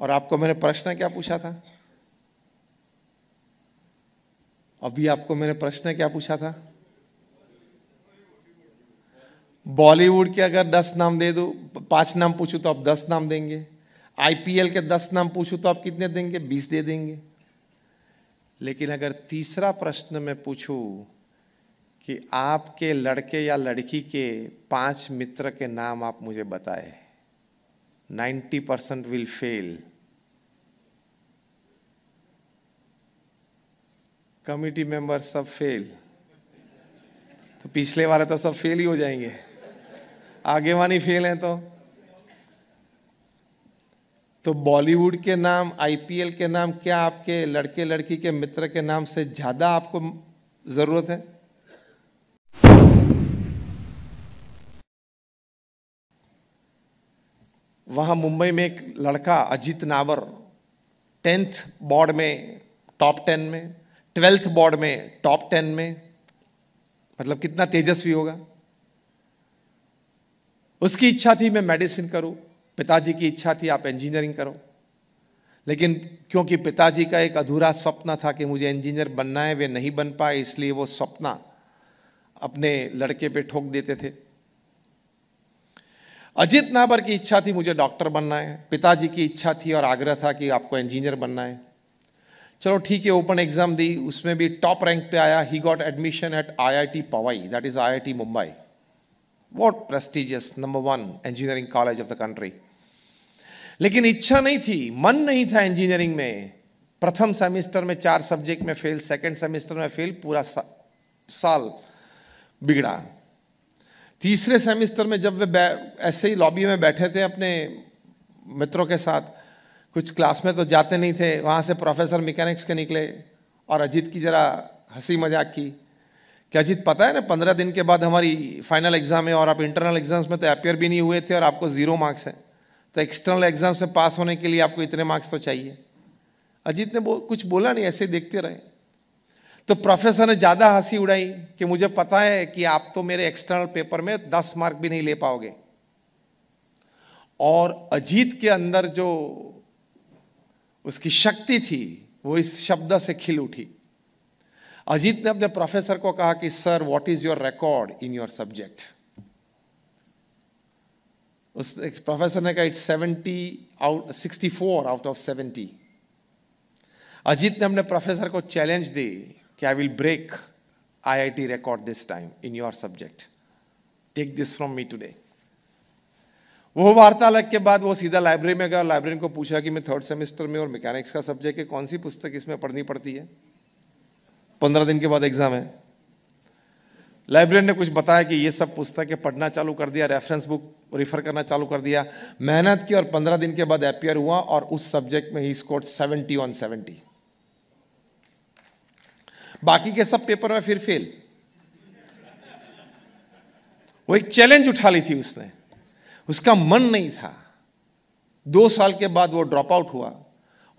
और आपको मैंने प्रश्न क्या पूछा था अभी आपको मैंने प्रश्न क्या पूछा था बॉलीवुड के अगर दस नाम दे दो पांच नाम पूछूं तो आप दस नाम देंगे आईपीएल के दस नाम पूछूं तो आप कितने देंगे बीस दे देंगे लेकिन अगर तीसरा प्रश्न मैं पूछूं कि आपके लड़के या लड़की के पांच मित्र के नाम आप मुझे बताएं 90 percent will fail. Committee member सब फेल तो पिछले वाले तो सब फेल ही हो जाएंगे आगे वाली फेल हैं तो तो बॉलीवुड के नाम आईपीएल के नाम क्या आपके लड़के लड़की के मित्र के नाम से ज़्यादा आपको ज़रूरत है वहाँ मुंबई में एक लड़का अजीत नावर टेंथ बोर्ड में टॉप टेन में ट्वेल्थ बोर्ड में टॉप टेन में मतलब कितना तेजस्वी होगा उसकी इच्छा थी मैं मेडिसिन करूं पिताजी की इच्छा थी आप इंजीनियरिंग करो लेकिन क्योंकि पिताजी का एक अधूरा स्वप्न था कि मुझे इंजीनियर बनना है वे नहीं बन पाए इसलिए वो स्वप्न अपने लड़के पे ठोक देते थे अजीत नाबर की इच्छा थी मुझे डॉक्टर बनना है पिताजी की इच्छा थी और आग्रह था कि आपको इंजीनियर बनना है चलो ठीक है ओपन एग्जाम दी उसमें भी टॉप रैंक पे आया he got admission at IIT Powai that is IIT Mumbai what prestigious number one engineering college of the country लेकिन इच्छा नहीं थी मन नहीं था इंजीनियरिंग में प्रथम सेमेस्टर में चार सब्जेक्ट में फेल सेकेंड सेमेस्टर में फेल पूरा सा, साल बिगड़ा तीसरे सेमिस्टर में जब वे ऐसे ही लॉबी में बैठे थे अपने मित्रों के साथ कुछ क्लास में तो जाते नहीं थे वहाँ से प्रोफेसर मैकेनिक्स के निकले और अजीत की ज़रा हंसी मजाक की कि अजीत पता है ना पंद्रह दिन के बाद हमारी फाइनल एग्ज़ाम है और आप इंटरनल एग्ज़ाम्स में तो अपेयर भी नहीं हुए थे और आपको ज़ीरो मार्क्स हैं तो एक्सटर्नल एग्जाम्स में पास होने के लिए आपको इतने मार्क्स तो चाहिए अजीत ने बो, कुछ बोला नहीं ऐसे देखते रहे तो प्रोफेसर ने ज़्यादा हंसी उड़ाई कि मुझे पता है कि आप तो मेरे एक्सटर्नल पेपर में दस मार्क भी नहीं ले पाओगे और अजीत के अंदर जो उसकी शक्ति थी वो इस शब्द से खिल उठी अजीत ने अपने प्रोफेसर को कहा कि sir what is your record in your subject उस प्रोफेसर ने कहा it's seventy out sixty four out of seventy Ajit ने अपने प्रोफेसर को चैलेंज दी will break I I T record this time in your subject take this from me today वो वार्तालाप के बाद वो सीधा लाइब्रेरी में गया और लाइब्रेरी को पूछा कि मैं थर्ड सेमेस्टर में और मैकेनिक्स का सब्जेक्ट है कौन सी पुस्तक इसमें पढ़नी पड़ती है पंद्रह दिन के बाद एग्जाम है लाइब्रेरी ने कुछ बताया कि ये सब पुस्तकें पढ़ना चालू कर दिया रेफरेंस बुक रिफर करना चालू कर दिया मेहनत की और पंद्रह दिन के बाद अपियर हुआ और उस सब्जेक्ट में ही स्कोर सेवेंटी ऑन सेवेंटी बाकी के सब पेपर में फिर फेल वो एक चैलेंज उठा ली थी उसने उसका मन नहीं था दो साल के बाद वो ड्रॉप आउट हुआ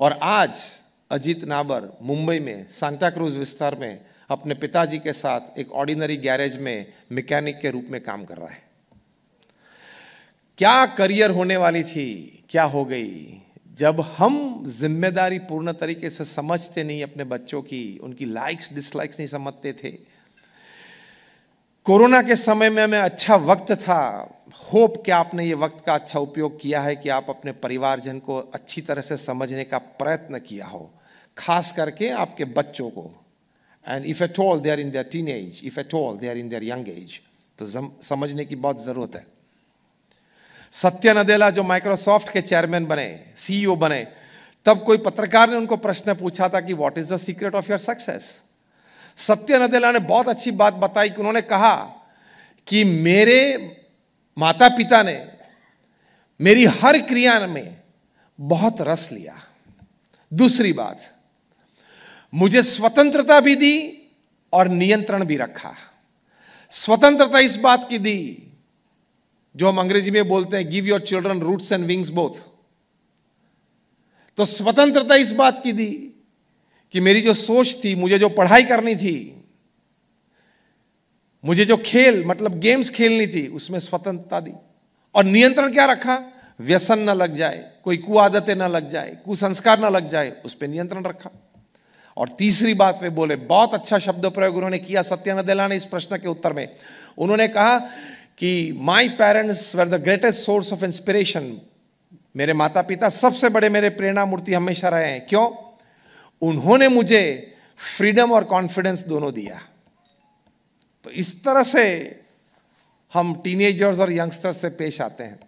और आज अजीत नाबर मुंबई में सांता क्रूज विस्तार में अपने पिताजी के साथ एक ऑर्डिनरी गैरेज में मैकेनिक के रूप में काम कर रहा है क्या करियर होने वाली थी क्या हो गई जब हम जिम्मेदारी पूर्ण तरीके से समझते नहीं अपने बच्चों की उनकी लाइक्स डिसलाइक्स नहीं समझते थे कोरोना के समय में हमें अच्छा वक्त था होप कि आपने ये वक्त का अच्छा उपयोग किया है कि आप अपने परिवारजन को अच्छी तरह से समझने का प्रयत्न किया हो खास करके आपके बच्चों को and if at all they are in their teen age if at all they are in their young age तो समझने की बहुत ज़रूरत है सत्य नदेला जो माइक्रोसॉफ्ट के चेयरमैन बने सीईओ e बने तब कोई पत्रकार ने उनको प्रश्न पूछा था कि what is the secret of your success Satya Nadella ने बहुत अच्छी बात बताई कि उन्होंने कहा कि मेरे माता पिता ने मेरी हर क्रिया में बहुत रस लिया दूसरी बात मुझे स्वतंत्रता भी दी और नियंत्रण भी रखा स्वतंत्रता इस बात की दी जो हम अंग्रेजी में बोलते हैं give your children roots and wings both तो स्वतंत्रता इस बात की दी कि मेरी जो सोच थी मुझे जो पढ़ाई करनी थी मुझे जो खेल मतलब गेम्स खेलनी थी उसमें स्वतंत्रता दी और नियंत्रण क्या रखा व्यसन ना लग जाए कोई कुआदतें ना लग जाए कुसंस्कार ना लग जाए उस पर नियंत्रण रखा और तीसरी बात वे बोले बहुत अच्छा शब्द प्रयोग उन्होंने किया सत्यानंद ने इस प्रश्न के उत्तर में उन्होंने कहा कि my parents were the greatest source of inspiration मेरे माता पिता सबसे बड़े मेरे प्रेरणा मूर्ति हमेशा रहे हैं क्यों उन्होंने मुझे फ्रीडम और कॉन्फिडेंस दोनों दिया तो इस तरह से हम टीनेजर्स और यंगस्टर्स से पेश आते हैं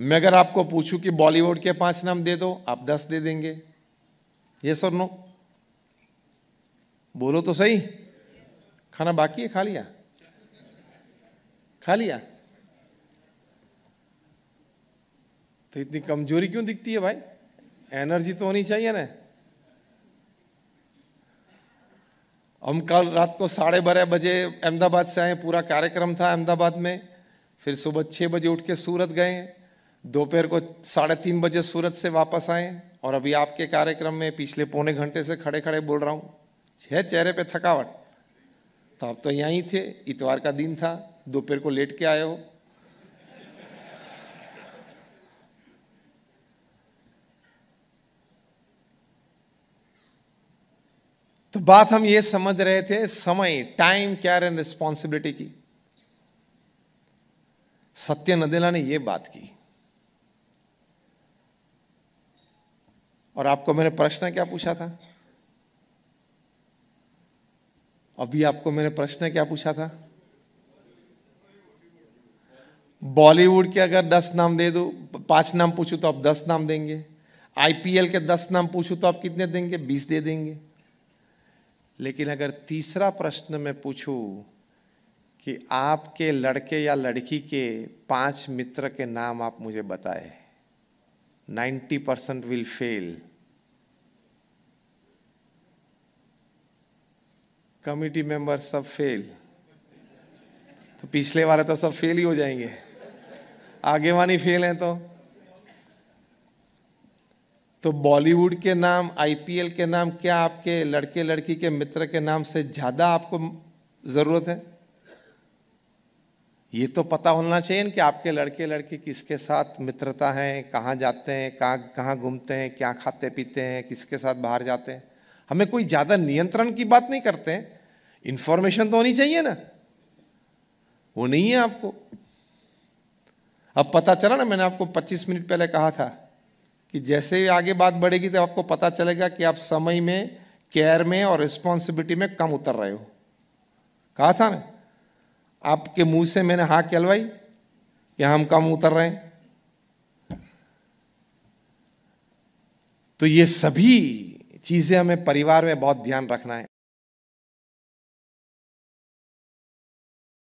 मैं अगर आपको पूछूं कि बॉलीवुड के पांच नाम दे दो आप दस दे देंगे ये सर नो बोलो तो सही खाना बाकी है खा लिया खा लिया तो इतनी कमजोरी क्यों दिखती है भाई एनर्जी तो होनी चाहिए ना हम कल रात को साढ़े बारह बजे अहमदाबाद से आए पूरा कार्यक्रम था अहमदाबाद में फिर सुबह छः बजे उठ के सूरत गए दोपहर को साढ़े तीन बजे सूरत से वापस आए और अभी आपके कार्यक्रम में पिछले पौने घंटे से खड़े खड़े बोल रहा हूँ है चेहरे पे थकावट तो आप तो यहीं थे इतवार का दिन था दोपहर को लेट के आए हो तो बात हम ये समझ रहे थे समय टाइम केयर एंड रिस्पॉन्सिबिलिटी की सत्य नदेला ने यह बात की और आपको मैंने प्रश्न क्या पूछा था अभी आपको मैंने प्रश्न क्या पूछा था बॉलीवुड के अगर दस नाम दे दो पांच नाम पूछो तो आप दस नाम देंगे आईपीएल के दस नाम पूछो तो आप कितने देंगे बीस दे देंगे लेकिन अगर तीसरा प्रश्न मैं पूछूं कि आपके लड़के या लड़की के पांच मित्र के नाम आप मुझे बताए ninety percent will fail committee member सब फेल तो पिछले वाले तो सब फेल ही हो जाएंगे आगे वाली फेल है तो तो बॉलीवुड के नाम आईपीएल के नाम क्या आपके लड़के लड़की के मित्र के नाम से ज़्यादा आपको ज़रूरत है ये तो पता होना चाहिए कि आपके लड़के लड़की किसके साथ मित्रता है कहाँ जाते हैं कहाँ कहाँ घूमते हैं क्या खाते पीते हैं किसके साथ बाहर जाते हैं हमें कोई ज़्यादा नियंत्रण की बात नहीं करते हैं इन्फॉर्मेशन तो होनी चाहिए ना वो नहीं है आपको अब पता चला ना मैंने आपको 25 मिनट पहले कहा था कि जैसे आगे बात बढ़ेगी तो आपको पता चलेगा कि आप समय में केयर में और रिस्पॉन्सिबिलिटी में कम उतर रहे हो कहा था ना आपके मुंह से मैंने हाँ कहलवाई कि हम कम उतर रहे हैं तो ये सभी चीज़ें हमें परिवार में बहुत ध्यान रखना है